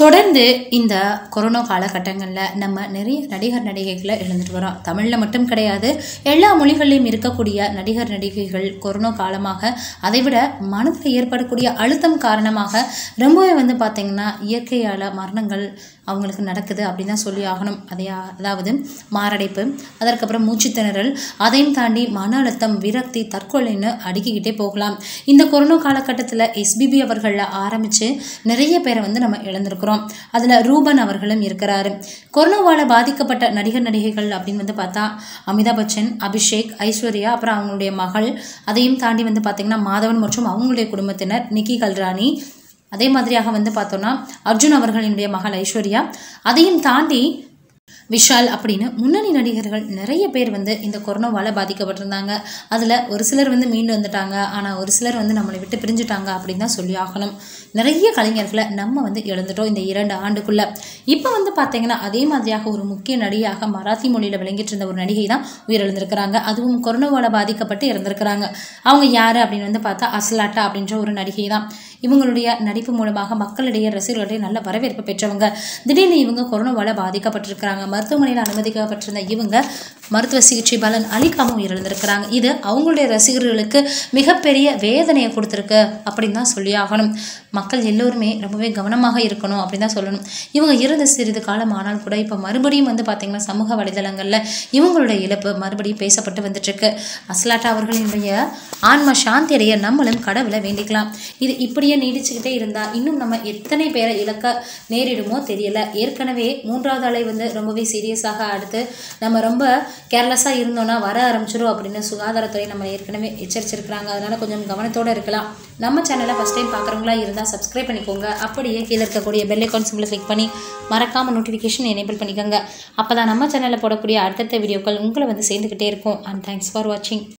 தொடர்ந்து இந்த கொரோனா காலகட்டங்களில் நம்ம நிறைய நடிகர் நடிகைகளை இழந்துட்டு வரோம் தமிழில் மட்டும் கிடையாது எல்லா மொழிகளிலும் இருக்கக்கூடிய நடிகர் நடிகைகள் கொரோனா காலமாக அதை விட மனதில் ஏற்படக்கூடிய அழுத்தம் காரணமாக ரொம்பவே வந்து பார்த்திங்கன்னா இயற்கையால் மரணங்கள் அவங்களுக்கு நடக்குது அப்படின்னு தான் சொல்லி ஆகணும் அதே அதாவது மாரடைப்பு அதற்கப்புறம் மூச்சுத்திணறல் அதையும் தாண்டி மன அழுத்தம் விரக்தி தற்கொலைன்னு அடுக்கிக்கிட்டே போகலாம் இந்த கொரோனா காலகட்டத்தில் எஸ்பிபி அவர்களில் ஆரம்பித்து நிறைய பேரை வந்து நம்ம இழந்திருக்கோம் பார்க்குறோம் அதில் ரூபன் அவர்களும் இருக்கிறாரு கொரோனாவால் பாதிக்கப்பட்ட நடிகர் நடிகைகள் அப்படின்னு வந்து பார்த்தா அமிதாப் பச்சன் அபிஷேக் ஐஸ்வர்யா அப்புறம் அவங்களுடைய மகள் அதையும் தாண்டி வந்து பார்த்திங்கன்னா மாதவன் மற்றும் அவங்களுடைய குடும்பத்தினர் நிக்கி கல்ராணி அதே மாதிரியாக வந்து பார்த்தோன்னா அர்ஜுன் அவர்களினுடைய மகள் ஐஸ்வர்யா அதையும் தாண்டி விஷால் அப்படின்னு முன்னணி நடிகர்கள் நிறைய பேர் வந்து இந்த கொரோனாவால் பாதிக்கப்பட்டிருந்தாங்க அதில் ஒரு சிலர் வந்து மீண்டு வந்துட்டாங்க ஆனால் ஒரு சிலர் வந்து நம்மளை விட்டு பிரிஞ்சுட்டாங்க அப்படின்னு தான் சொல்லி ஆகணும் நிறைய கலைஞர்களை நம்ம வந்து இழந்துட்டோம் இந்த இரண்டு ஆண்டுக்குள்ளே இப்போ வந்து பார்த்தீங்கன்னா அதே மாதிரியாக ஒரு முக்கிய நடிகையாக மராத்தி மொழியில் விளங்கிட்டு இருந்த ஒரு நடிகை தான் உயிரிழந்திருக்கிறாங்க அதுவும் கொரோனாவால் பாதிக்கப்பட்டு இறந்திருக்கிறாங்க அவங்க யார் அப்படின்னு வந்து பார்த்தா அசலாட்டா அப்படின்ற ஒரு நடிகை தான் இவங்களுடைய நடிப்பு மூலமாக மக்களிடையே ரசிகர்களிடையே நல்ல வரவேற்பு பெற்றவங்க திடீர்னு இவங்க கொரோனாவால் பாதிக்கப்பட்டிருக்கிறாங்க மருத்துவமனையில் அனுமதிக்கப்பட்டிருந்த இவங்க மருத்துவ சிகிச்சை பலன் அளிக்காமல் உயிரிழந்திருக்கிறாங்க இது அவங்களுடைய ரசிகர்களுக்கு மிகப்பெரிய வேதனையை கொடுத்துருக்கு அப்படின்னு தான் சொல்லி ஆகணும் மக்கள் எல்லோருமே ரொம்பவே கவனமாக இருக்கணும் அப்படின்னு தான் சொல்லணும் இவங்க இருந்த சிறிது காலம் ஆனால் கூட இப்போ மறுபடியும் வந்து பார்த்திங்கன்னா சமூக வலைதளங்களில் இவங்களுடைய இழப்பு மறுபடியும் பேசப்பட்டு வந்துட்டுருக்கு அஸ்லாட்டா அவர்களினுடைய ஆன்ம சாந்தியடைய நம்மளும் கடவுளை வேண்டிக்கலாம் இது இப்படி இப்படியே நீடிச்சுக்கிட்டே இருந்தால் இன்னும் நம்ம எத்தனை பேரை இழக்க நேரிடுமோ தெரியல ஏற்கனவே மூன்றாவது அலை வந்து ரொம்பவே சீரியஸாக அடுத்து நம்ம ரொம்ப கேர்லெஸ்ஸாக இருந்தோன்னா வர ஆரம்பிச்சிடும் அப்படின்னு சுகாதாரத்துறை நம்ம ஏற்கனவே எச்சரிச்சிருக்கிறாங்க அதனால் கொஞ்சம் கவனத்தோடு இருக்கலாம் நம்ம சேனலை ஃபஸ்ட் டைம் பார்க்குறவங்களா இருந்தால் சப்ஸ்கிரைப் பண்ணிக்கோங்க அப்படியே கீழே இருக்கக்கூடிய பெல் ஐக்கான் சிம்பிளை கிளிக் பண்ணி மறக்காமல் நோட்டிஃபிகேஷன் எனேபிள் பண்ணிக்கோங்க அப்போ தான் நம்ம சேனலில் போடக்கூடிய அடுத்தடுத்த வீடியோக்கள் உங்களை வந்து சேர்ந்துக்கிட்டே இருக்கும் அண்ட் தேங்க்ஸ் ஃபார் வாட்சிங்